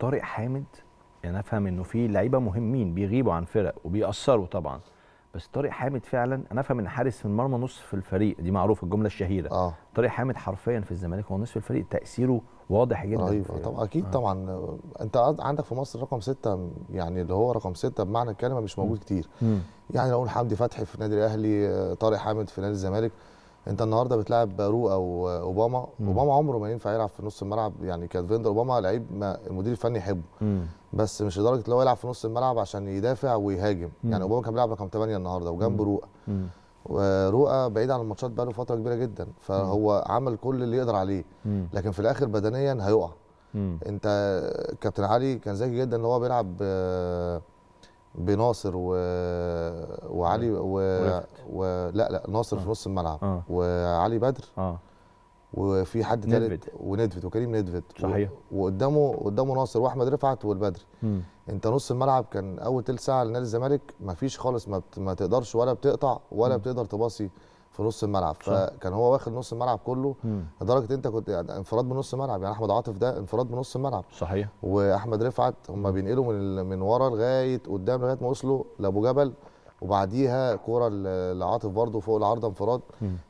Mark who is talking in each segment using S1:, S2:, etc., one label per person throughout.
S1: طارق حامد يعني انا افهم انه في لعيبه مهمين بيغيبوا عن فرق وبيأثروا طبعا بس طارق حامد فعلا انا افهم ان حارس في المرمى نصف الفريق دي معروفه الجمله الشهيره آه. طارق حامد حرفيا في الزمالك هو نصف الفريق تاثيره واضح جدا ايوه طبعا اكيد آه. طبعا
S2: انت عندك في مصر رقم ستة يعني اللي هو رقم ستة بمعنى الكلمه مش موجود كتير م. يعني لو نقول حمدي فتحي في النادي الاهلي طارق حامد في نادي الزمالك انت النهارده بتلعب رو او اوباما مم. اوباما عمره ما ينفع يلعب في نص الملعب يعني كان فيندر اوباما لعيب ما المدير الفني يحبه بس مش لدرجه ان هو يلعب في نص الملعب عشان يدافع ويهاجم مم. يعني اوباما كان بيلعب رقم 8 النهارده وجنبه رؤى ورؤى بعيد عن الماتشات بقاله فتره كبيره جدا فهو مم. عمل كل اللي يقدر عليه مم. لكن في الاخر بدنيا هيقع مم. انت كابتن علي كان ذكي جدا ان هو بيلعب آه بناصر و... وعلي و... و... لا لا ناصر آه. في نص الملعب آه. وعلي بدر آه. وفي حد تالت وندفت وكريم ندفت صحيح و... وقدامه قدامه ناصر واحمد رفعت والبدر م. انت نص الملعب كان اول ثلث ساعه لنادي الزمالك ما فيش خالص ما, بت... ما تقدرش ولا بتقطع ولا م. بتقدر تباصي في نص الملعب فكان هو واخد نص الملعب كله لدرجه انت كنت يعني انفراد بنص الملعب يعني احمد عاطف ده انفراد بنص الملعب صحيح واحمد رفعت هم بينقلوا من من ورا لغايه قدام لغايه ما وصلوا لابو جبل وبعديها كوره لعاطف برده فوق العارضه انفراد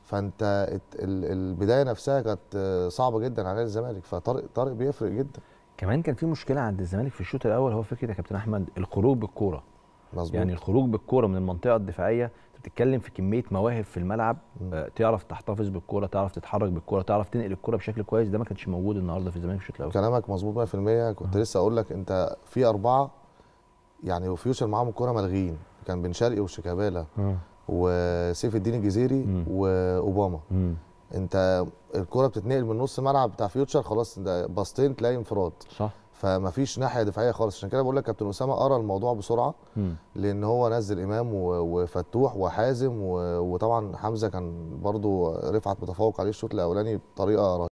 S2: فانت
S1: البدايه نفسها كانت صعبه جدا على الزمالك
S2: فطارق طارق بيفرق جدا
S1: كمان كان في مشكله عند الزمالك في الشوط الاول هو فكره يا كابتن احمد الخروج بالكوره مظبوط يعني الخروج بالكوره من المنطقه الدفاعيه بتتكلم في كميه مواهب في الملعب آه، تعرف تحتفظ بالكوره تعرف تتحرك بالكوره تعرف تنقل الكوره بشكل كويس ده ما كانش موجود النهارده في الزمالك بشكل اوسع كلامك مظبوط 100%
S2: كنت لسه اقول لك انت في اربعه يعني وفيوشر معاهم الكوره ملغين كان بن شرقي وشيكابالا وسيف الدين الجزيري واوباما انت الكوره بتتنقل من نص ملعب بتاع فيوتشر خلاص ده باصتين تلاقي انفراد صح فمفيش ناحيه دفاعيه خالص عشان كده بقول لك كابتن اسامه قرا الموضوع بسرعه م. لان هو نزل امام وفتوح وحازم وطبعا حمزه كان برضو رفعت متفوق عليه الشوط الاولاني بطريقه رهيبه